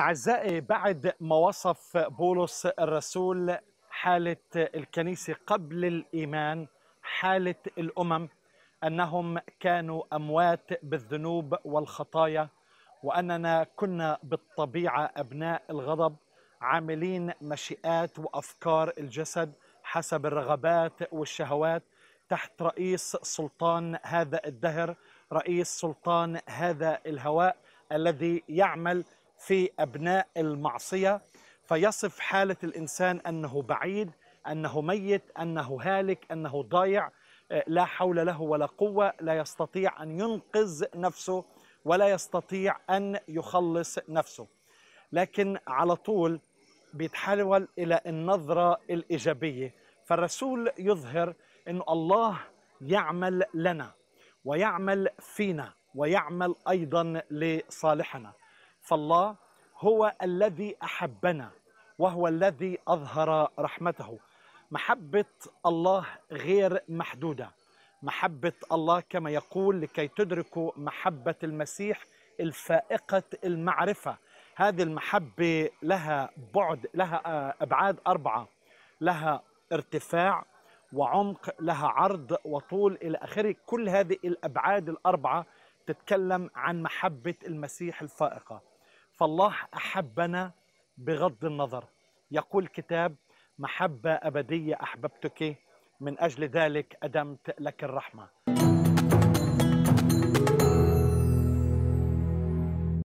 أعزائي بعد ما وصف بولس الرسول حالة الكنيسة قبل الإيمان حالة الأمم أنهم كانوا أموات بالذنوب والخطايا وأننا كنا بالطبيعة أبناء الغضب عاملين مشيئات وأفكار الجسد حسب الرغبات والشهوات تحت رئيس سلطان هذا الدهر رئيس سلطان هذا الهواء الذي يعمل في أبناء المعصية فيصف حالة الإنسان أنه بعيد أنه ميت أنه هالك أنه ضايع آه، لا حول له ولا قوة لا يستطيع أن ينقذ نفسه ولا يستطيع أن يخلص نفسه لكن على طول بيتحول إلى النظرة الإيجابية فالرسول يظهر أن الله يعمل لنا ويعمل فينا ويعمل أيضا لصالحنا فالله هو الذي احبنا وهو الذي اظهر رحمته محبه الله غير محدوده محبه الله كما يقول لكي تدركوا محبه المسيح الفائقه المعرفه هذه المحبه لها بعد لها آه، ابعاد اربعه لها ارتفاع وعمق لها عرض وطول الى اخره كل هذه الابعاد الاربعه تتكلم عن محبه المسيح الفائقه فالله أحبنا بغض النظر يقول الكتاب محبة أبدية أحببتك من أجل ذلك أدمت لك الرحمة